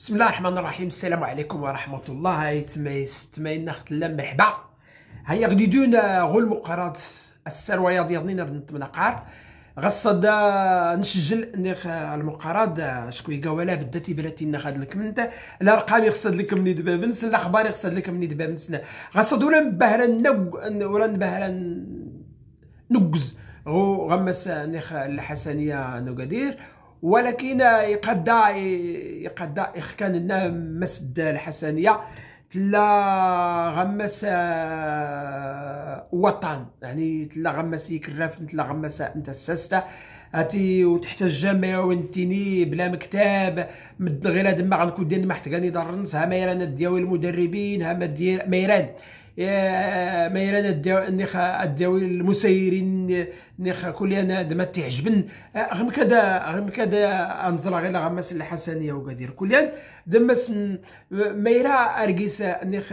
بسم الله الرحمن الرحيم السلام عليكم ورحمه الله هاي ستماي نخت لا مرحبا هيا غدي دون غول مقارات السروايه ديالنا نتمنقار غصد نسجل المقارض شكوي قوالا بدا براتي لنا هاد الكمنت لا يقصد لك مني دبا بنس لا يقصد لك مني دبا بنس غصد ولا نبهر ولا نبهر نقز غو غمس نخ الحسنيه نقدير ولكن يقدا يقدا إخكان مسد الحسنية تلا غمس آه، وطن يعني تلا غمس يكرف تلا غمس انت السستة هاتي وتحت الجامع وانتيني بلا مكتاب مد غير هاد ما غنكون ديال ما حتقاني دار النص ها ميران دياوي المدربين ها ميران ميران الدياوي المسيرين نخ كل انا دما تعجبن آه، غير كدا غير كدا انزل غير غمس الحسنيه وكادير كليان دما ميرا ارقيس نخ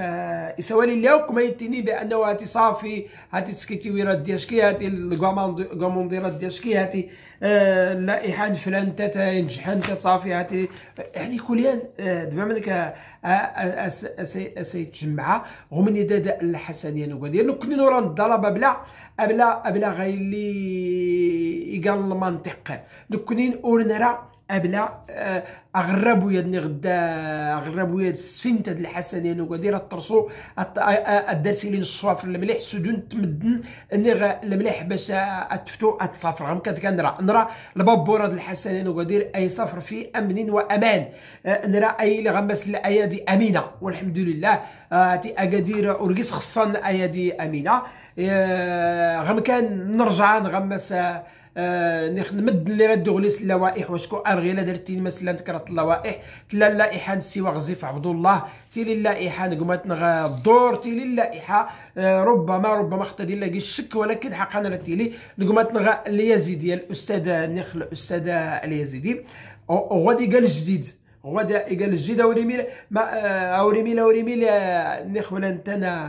يسوالي اليوم ما يتيني بانه هاتي صافي هاتي سكيتي ويرا شكي هاتي راه دياشكي هاتي اللائحه آه، فلان تاتا ينجح انت صافي هاتي يعني كليان آه، دابا منك سيتجمع غمني دادا الحسنيه وكادير كنا نورا الضلبه بلا بلا بلا غير اللي يقال المنطق دوك دوكنين اورنرا ابلا آه، اغرب ويا غدا آه، اغرب ويا السفنت هاد الحسنيه نو غادي الطرسو آه، الدرسي لي الصوافر المليح سدون تمدن اللي المليح باش اتفتو اتصافر غم كانت كنرى نرى البابور هاد الحسنيه نو غادي اي صفر في امن وامان نرى اي اللي غمس الايادي امينه والحمد لله تي اكادير اورغيس خصان الايادي امينه Euh, غم كان نرجع آه، نغمس نمد اللي غدغلس اللوائح وشكون ارغيله درتي مثلا تكرت اللوائح تلا اللائحه نسيوا غزيف عبد الله تيلي اللائحه نقمت الدور تيلي اللائحه آه، ربما ربما خطا ديال لاقي الشك ولكن حقا انا تيلي نقمت نغا اليزيدي الاستاذ نخ الاستاذ اليزيدي وغادي قال الجديد غادي قال الجديد اوريميل ما آه، اوريميل اوريميل نخولا انا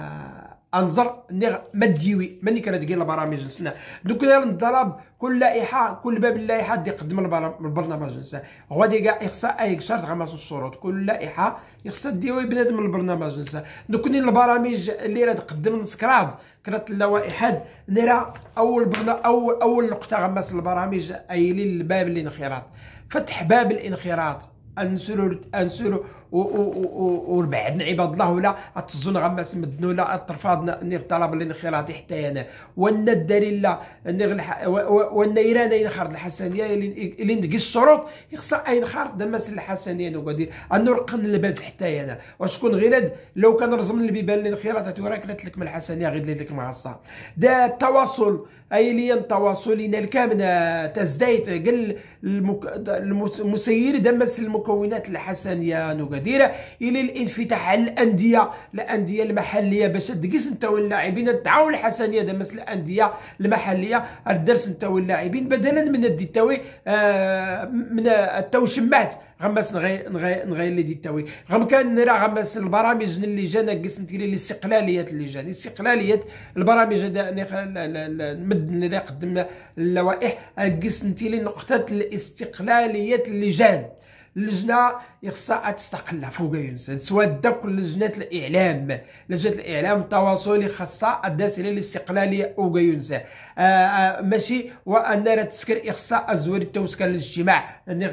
انظر نير مديوي ملي كانت كاين البرامج نسنا دوك غير الضرب كل لائحه كل باب اللائحه دي يقدم البرنامج نسنا غادي كاع اخصاء شرط غمس الشروط كل لائحه يخصها ديوي بنادم البرنامج نسا دوك البرامج اللي راه تقدم سكراد كرات اللوائحات نرى اول برنا اول اول نقطه غمس البرامج اي للباب الانخراط فتح باب الانخراط و و وبعد عباد الله ولا تزون غماس مدن ولا ترفضنا اني طلب لي انخراطي حتى انا وان الدليل لا اني وان ايران اين خرط الحسنيه اللي نقي الشروط يخص اين خرط دماس الحسنيه نقدر انه الباب حتى انا وشكون غير لو كان رزم البيبان الانخراطات وراك لا لك من الحسنيه غير لك مع الصح ده التواصل ايليا تواصلنا الكامل تزديت قل المك... المسير دمس المكونات الحسنيه نقديره الى الانفتاح على الانديه الانديه المحليه باش تقيس انت واللاعبين تعاون الحسنيه دمس الانديه المحليه الدرس انت واللاعبين بدلا من الديتاوي آه من التوشمات غمس نغي نغي نغي اللي ديتاوي غم كان نرى غمس البرامج اللي جانا قسن تيلي الاستقلاليات اللي جانا الاستقلاليات البرامج نمد نرى قدم اللوائح قسن لي نقطة الاستقلاليات اللي جان لجنه يخصها تستقل فوق ينسد سواء داك لجنه الاعلام لجنه الاعلام التواصلي خاصها دار على الاستقلاليه آه، او آه، ينسى ماشي وان راه تسكر اخصاء الزوار التوسكر للاجتماع يعني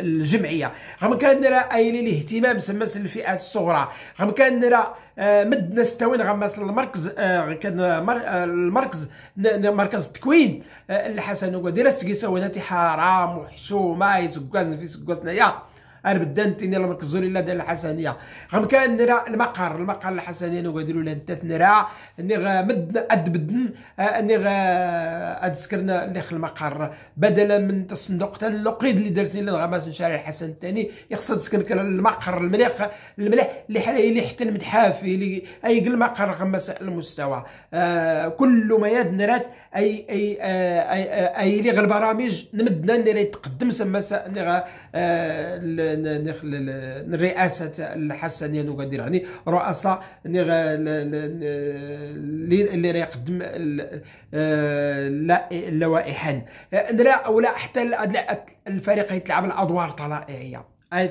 الجمعيه غم كان راه ايلي الاهتمام سماس الفئات الصغرى غم كان راه آه، مدنا ستوين غماس المركز كان المركز مركز التكوين الحسن دير السكيسه ونتي حرام وحشومه يسكو في سكان سنايا اربدان تيني لما كزولي لا ديال الحسنيه غم كان نرى المقر المقر الحسنيه نقدروا لا نتا نرى اني غمد ادبدن اني غ ادسكرنا آه، آه، اللي خل المقر بدلا من الصندوق تاع اللقيد اللي دارسين لنا غماس شارع الحسن الثاني يقصد سكن المقر المليح المليح اللي حتى اللي حتى المتحف اللي اي المقر غماس المستوى آه كل ما يد نرات اي اي آه، آه، اي لي غير برامج نمدنا اللي يتقدم سما اللي الرئاسه آه، الحسنيه نقدر يعني رؤساء اللي راه يقدم اللوائح نرى ولا حتى الفريق يتلعب الادوار طلائعيه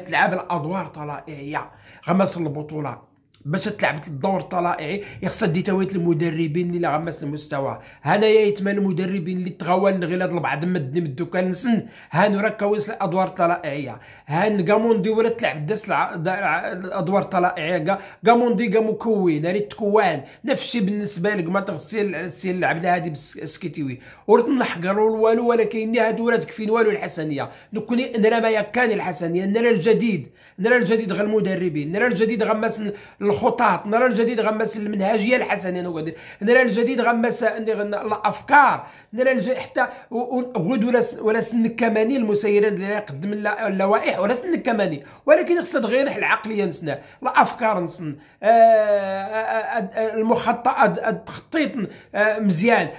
تلعب الادوار طلائعيه غمس البطوله باش تلعب الدور الطلائعي يخصها ديتاويت المدربين اللي غمس المستوى يا يتما المدربين اللي تغوان غير هاد البعض مدني من الدكان نسن هانو راك الادوار الطلائعيه هان كاموندي ولا تلعب داس الادوار الطلائعيه كا كاموندي كمكون ريت تكوان نفس الشيء بالنسبه لك ما تغسل سير لعب هادي بسكيتيوي ورد نحقروا والو ولكن هاد ولاد كفين والو الحسنيه نكوني نرى ما كان الحسنيه نرى الجديد نرى الجديد غير المدربين نرى الجديد غمس الخطط نرى الجديد غمس المنهجيه الحسنيه نقعد نرى الجديد غمس الافكار نرى الجديد حتى غد ولا ولا سنك كماني المسيرين اللي يقدم اللوائح ولا سنك كماني ولكن يقصد غير العقليه نسنا الافكار نسن آه، آه، آه، المخطط التخطيط مزيان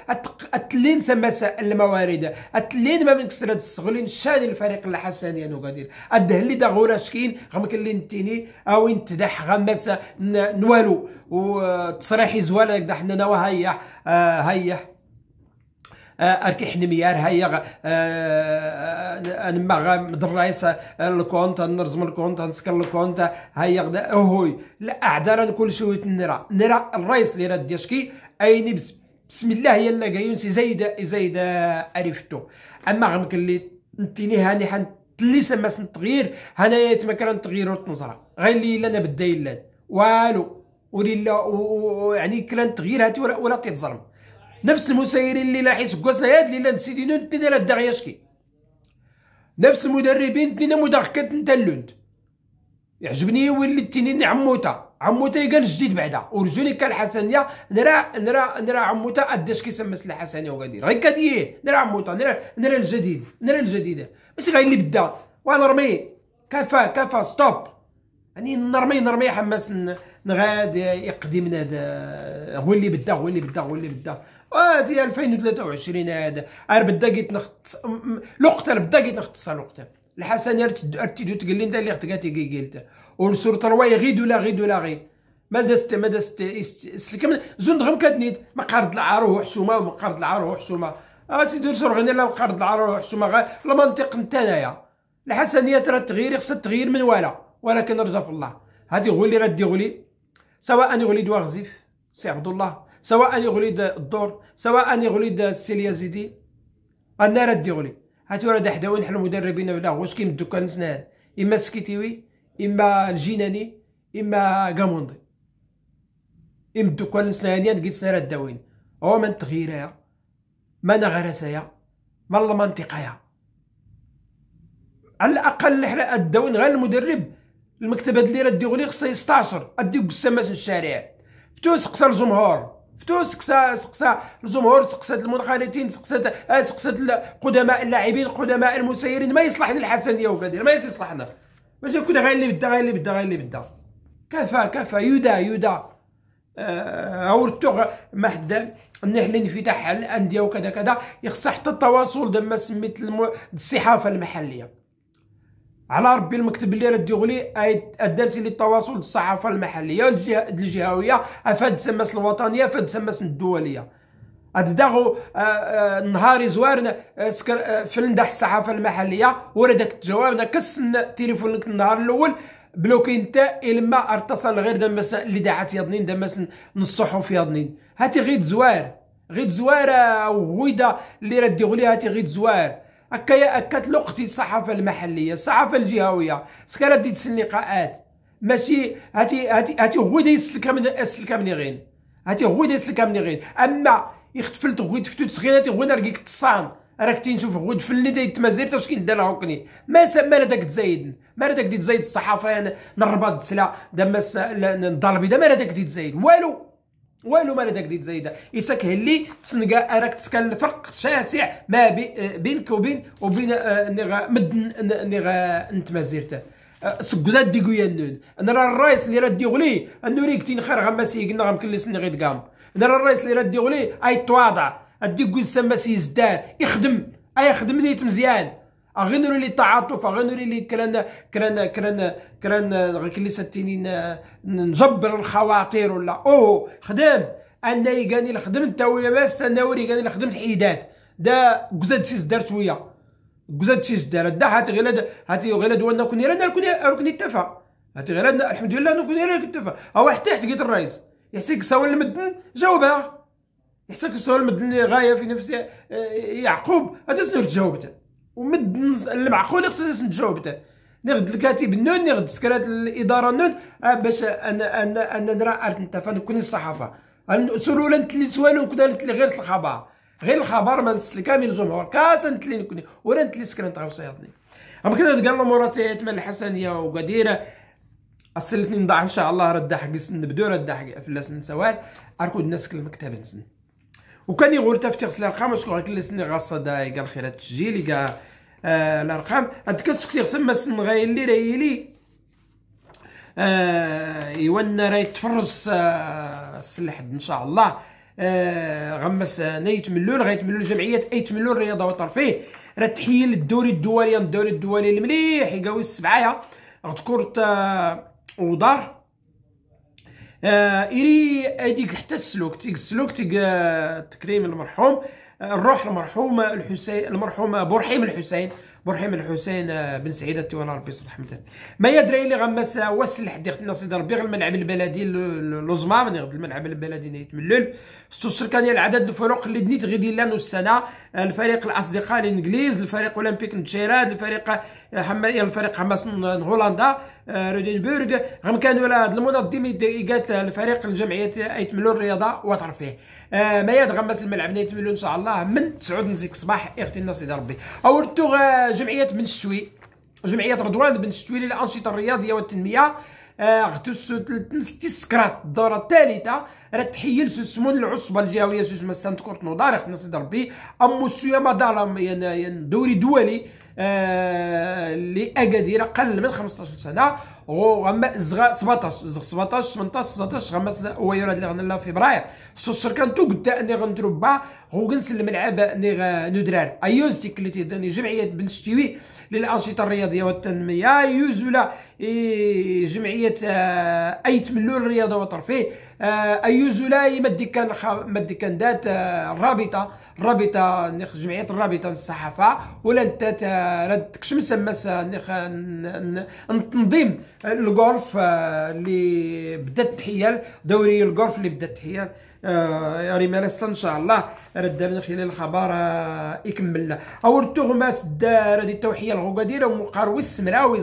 التلين سمس الموارد التلين ما من هذا الصغلين شان الفريق الحسنيه نقدر الدهلي دا غورا شكين غمكلين تيني او دح غمس نوالو وتصريحي آه، زوال هكذا حنا نوا هيا آه، هيا آه، اركي حنميار هيا نما مدرايس الكونت نرزم الكونت نسكر الكونت هيا اهوي لا اعدالا كل شوية نرى نرى الرئيس اللي راه ديشكي نبس بسم الله يلا كايونسي زايدة زايدة عرفتو اما غمك اللي نتيني هاني حن تلي سما تغيير هنايا تما كان تغيير وتنزرا غير اللي انا بدا يلان والو ولله يعني كلان تغيير هاتي ولا, ولا تيتظلم نفس المسيرين اللي لاحيس كوسنا هاد اللي نسيتينو تدينا لا داغياشكي نفس المدربين تدينا مداخكة نتا اللوند يعجبني ولي تنين عموتا عموتا قال جديد بعدا ورجوني كان حسنيه نرى نرى نرى عموتا قداش كيسمس الحسنيه وغادي غير كاديه نرى عموتا نرى نرى الجديد نرى الجديد ماشي غير اللي بدا رمي كفى كفى ستوب يعني نرمي نرمي حماس نغاد من هذا هو اللي بدا هو اللي بدا هو اللي بدا هادي 2023 هذا ار بدا قيت نختص الوقت بدا قيت نختص الوقت الحسن ارتد تقول لي انت اللي غتقاتي قلت ونصور ترواي غيد ولا غيد ولا غيد ما زست ما زست سلك زون دغم ما مقارد العار وحشومه ومقارد العار وحشومه اسيدي آه، نصور غني لا مقارد العار وحشومه غير المنطق نتا انايا الحسنيه ترى التغيير خصها التغيير من والا ولكن رجا في الله هادي غولي راه يغولي سواء يغولي دواغزيف سي عبد الله سواء يغولي الدور سواء يغولي السي اليزيدي انا راه يغولي هاتي راه دحداوين حنا المدربين ولا واش كيمدو سنان اما سكيتيوي اما الجناني اما كاموندي يمدو كنسنا هانيا نقيت راه داوين هو من تغييرها ما نغرسها ما المنطقه على الاقل حنا الداوين غير المدرب المكتب هاد الليره ديغو لي خصها 16 اديك قسامات الشارع فتوس قسا الجمهور فتو سقسا سقسا الجمهور سقسا المنخرطين سقسا آه، سقسا قدماء اللاعبين قدماء المسيرين ما يصلح للحسنيه وبدر ما يصلحنا باش يكون غير اللي بدا غير اللي بدا غير اللي بدا كفى كفى يودا يودا اورتوغ آه، ما حدا النحل الانفتاح على الانديه وكذا كذا يخصها حتى التواصل دما سميت الصحافه المحليه على ربي المكتب اللي راه الدغلي الدارسي للتواصل الصحافه المحليه الجهه الجهويه افاد سماس الوطنيه افاد سماس الدوليه اتداغو آه، آه، نهاري زوار آه، سكر فلندح الصحافه المحليه وردك الجواب انا كسن تليفونك النهار الاول بلوكين تا إلما ارتصل غير دمس اللي دعت يضنين دمس الصحف في يضنين هاتي غير زوار غير زوار وغويدا اللي راه الدغلي هاتي غير زوار هكايا كتلقتي الصحافه المحليه الصحافه الجهويه سكالا دي اللقاءات ماشي هاتي هاتي هاتي هو يسلك من يسلك من غين هاتي هو يسلك من غين اما يختفلت غويت فتوت صغيرات غونا رقيك تصان راك تنشوف غود في اللي دايت تا شكي دار هوكني ما لا داك تزايد لا داك تزايد الصحافه نربط سلا دابا الدار البيضاء لا داك تزايد والو والو ما داك ديت زايده يساك لي تسنقا راك تسكن الفرق شاسع ما بينك وبين وبين آه، غا مد غا انت زيرته آه، سكوزا ديكو ينون انا راه الرايس اللي راه ديغلي ريك تين خير غما سيكنا غمكلس ني غير قام انا راه الرايس اللي راه ديغلي اي تواضع اديكو سما سيزدار يخدم اي خدم ليت مزيان اغنري لي التعاطف اغنري لي كرنا كرنا كرنا كران كليستيني نجبر الخواطر ولا اوه خدام انا يقاني الخدم انت ويا باس انا وري يقاني الخدم الحيدات دا كزاد سيس دارت ويا كزاد سيس دارت دا هات غير هاتي غير دوانا كوني رانا كوني ركني التفا هاتي غير الحمد لله انا كوني رانا التفا او حتى حتى قلت الرئيس يحسك سوال المدن جاوبها يحسك سوال المدن غايه في نفسه آه، يعقوب هذا سنور جاوبته ومد المعقول خصنا نتجاوب تاع نغد الكاتب نون نغد سكرات الاداره نون آه، باش انا انا انا درا انت فنكون الصحافه سرولا نتلي سوالو كنا نتلي غير الخبر غير الخبر ما نسل كامل الجمهور كاس نتلي نكون ولا نتلي سكرات تاع وصيادني اما كنا قال مرات من الحسنيه وقديره اصلتني نضاع ان شاء الله رد حق نبدو رد حق فلاس نسوال اركود الناس كلمه كتاب نسن وكان يغول تفتيغس الارقام شكون غير كلس اللي غاصه داي قال خير التسجيل كاع آه، الارقام هاد كتسكتيغ سما سن غاي اللي لي آه، ايوان راهي تفرس السلحد آه، ان شاء الله غمس نايت ملول ملول جمعيه ايت ملول رياضه وترفيه راه تحيي للدوري الدولي الدوري الدولي المليح يقاوي السبعايه غتكون ودار إيري آه، أديك حتى السلوك تيك السلوك تيك آه، تكريم المرحوم آه، الروح المرحوم الحسين المرحوم برحيم الحسين برحيم الحسين بن سعيد التوان ربي يصلح حمده ما يدري اللي غمس وسل حد يخت الناس ربي غير الملعب البلدي لوزما من الملعب البلدي يتملل ستو كان العدد الفروق اللي دنيت غيدي لانو السنه الفريق الاصدقاء الانجليز الفريق اولمبيك نتشيراد الفريق حما الفريق حماس هولندا رودنبورغ غم كانوا على هذا المنظم قالت الفريق الجمعيه ايتملون الرياضه وترفيه آه، ما غمس الملعب ايتملون ان شاء الله من 9 نزيك الصباح اختي يا ربي اورتو آه، جمعيه بن الشوي جمعيه رضوان بن الشوي للانشطه الرياضيه والتنميه آه، غتو ست سكرات الدوره الثالثه راه تحيل سوسمون العصبه الجهويه سوسمون سانت كورت نوضار اختنا سيدي ربي امو السويا مدار دوري دولي آه، لاكادير اقل من 15 سنه وغما زغا 17 زغ 17 18 19 غما هو يراد اللي غنلا فبراير الشهر تو قدا اني غنديرو با غو كنسلم ملعب اني ندرار ايوز سيكليتي داني جمعيه بن شتيوي للانشطه الرياضيه والتنميه ايوز ولا جمعيه آه، ايت ملول الرياضه والترفيه آه، اي زلاي مدي كان مدي كان دات الرابطه آه، الرابطه نخ جمعيه الرابطه الصحافه ولا انت رد تكشم سماس آه، نخ تنظيم الجولف اللي بدات تحيال دوري الجولف اللي بدات تحيال يعني مارس ان شاء الله رد من خلال الخبر يكمل اور تغماس دار هذه التوحيه الغوكادير ومقاروي السمراوي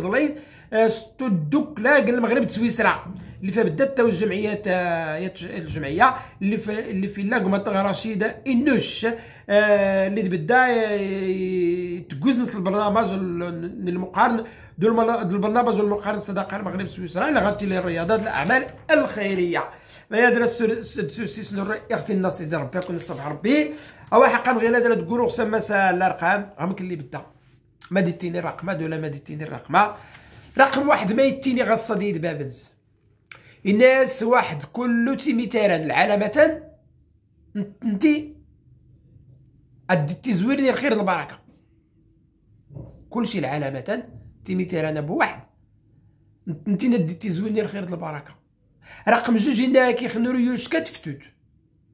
آه ستو الدوك لاق المغرب سويسرا اللي فيها بدات تو الجمعيات آه، الجمعيه اللي في اللي في لاكما رشيده انوش آه، اللي بدا آه، تجوزنس البرنامج المقارن دو البرنامج المقارن صداقه المغرب سويسرا اللي غاتي للرياضات الاعمال الخيريه ما يدرى السوسيس نور اختي الناس يدير ربي يكون الصبح ربي او حقا غير هذا تقولوا خصم الارقام غامك اللي بدا ما ديتيني الرقمه ولا ما ديتيني الرقمه رقم واحد ما يتيني غا الصديد بابنز الناس واحد كل مثالا العلامة نتي ادي التزوير الخير البركه كلشي العلامة مثالا بواحد انت ندي التزوير الخير البركه رقم جوج هنا كيخنو ريوشكا تفتوت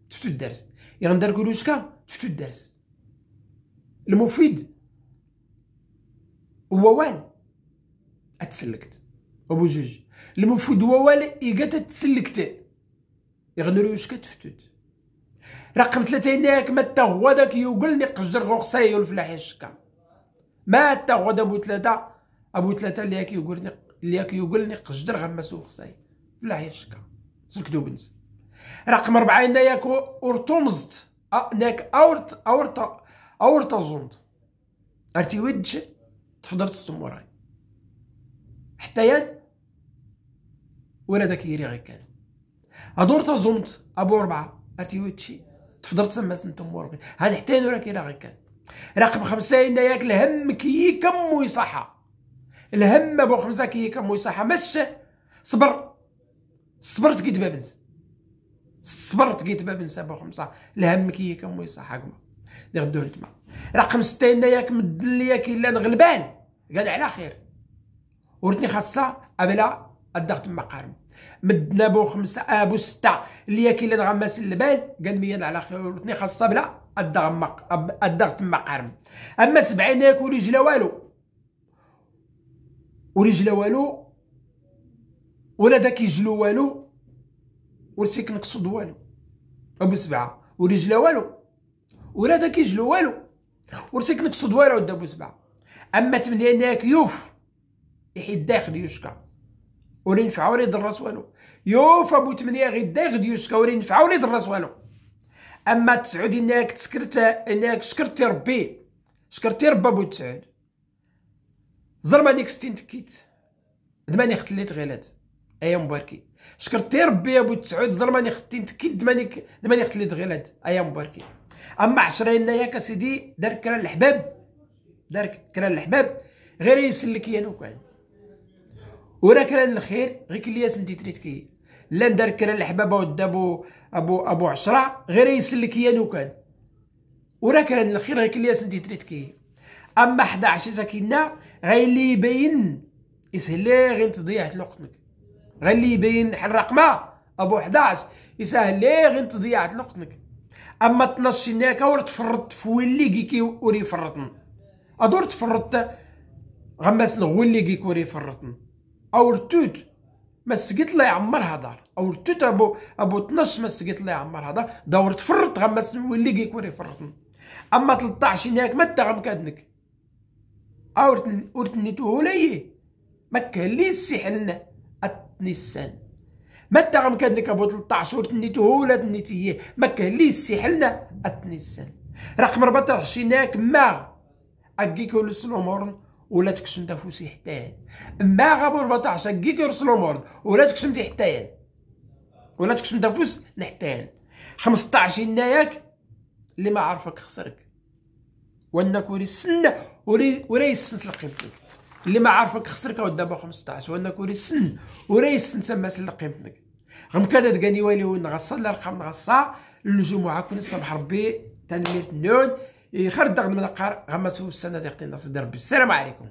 تفتوت الدرس يغندر كلوشكا تفتوت الدرس المفيد هو وال اتسلكت ابو جوج المفروض والي إيكا تسلكت يغنرو واش كتفتت رقم ثلاثة هناك ما تا هو داك يوكل نقجر غوخساي والفلاح الشكا ما تا هو دا بو ثلاثة أبو ثلاثة اللي هاك يوكل اللي هاك يوكل قجر غمسو خساي فلاح الشكا سكتو بنت رقم ربعة هناك أورتومزت هناك أورت أورت أورت زوند أرتي ودش تحضر تستموراي حتى يان ولا يري غير كان هادور تزومت ابو ربعه ويتشي تفضل تسمى سنتو مورغي هاد حتى انا راه كيرا غير كان رقم خمسة إن ياك الهم كي كم ويصحى الهم ابو خمسة كي كم ويصحى مش صبر صبرت كي تباب نس صبرت كي تباب ابو خمسة الهم كي كم ويصحى كما اللي غدو تما رقم ستة إن ياك مدليا كي لا نغلبان قال على خير ورتني خاصة أبلا الضغط المقارن مدنا بو خمسة آه بو ستة اللي كاين غماس البال قال ميا على خير وثني خاصة بلا الضغط المقارن اما سبعين ياكل رجلا والو ورجلا والو ولا داك يجلو والو ورسيك نقصد والو ابو سبعه ورجلا والو ولا داك يجلو والو ورسيك نقصد والو ابو سبعه اما تمنيا ياك يوف يحيد داخل يشكى ورين ينفع ورين درس والو يوفا بو 8 غدا غد يسكا ورين ينفع ورين درس والو اما تسعود انك تسكرت انك شكرتي ربي شكرتي ربا بو تسعود زرما ديك 60 تكيت دماني ختليت غيلاد ايا مباركي شكرتي ربي يا بو تسعود زرماني ختين تكيت دماني دماني ختليت غيلاد ايا مباركي اما 10 ياك اسيدي دارك كرا الحباب دارك كرا الحباب غير يسلك يا نوكان ورا كران الخير غير كلياس انت تريد كي لا دار كران الحبابه ود ابو ابو ابو عشره غير يسلك يا نوكان ورا كران الخير غير كلياس انت تريد كي اما 11 ساكنه غير اللي يبين يسهل غير تضيع منك غير اللي يبين حل رقمه ابو 11 يسهل غير تضيع منك اما 12 شناك ور تفرط فولي كيكي وري فرطن ادور تفرط اللي الغولي كيكوري فرطن او رتوت ما سقيت الله يعمرها دار او رتوت ابو ابو 12 سقيت الله يعمرها دار دور تفرط غمس نولي كيكوري فرطن اما 13 ناك ما تغم كادنك او اورتن اورتني تولي ما كليس سحلنا اتنسان ما تغم كادنك ابو 13 اورتني تولى تنيتيه ما كليس سحلنا اتنسان رقم 14 ناك ما اكيكولس نمرن ولا تكشم فوسي حتى يان ما غابوا 14 كي كيرسلوا مرض ولا تكشمتي حتى يان ولا تكشم فوس حتى يان 15 ناياك اللي ما عرفك خسرك وانك وري سن وري وري السنس لقيمتك اللي ما عرفك خسرك ود دابا 15 وانك وري سن وري يسن سماس لقيمتك غم كذا تقاني والي وين غصا لا رقم غصا الجمعه كون صباح ربي تنميت نون يخرج إيه، دغد من القار غمسو السنه ديال اختي الناس ربي السلام عليكم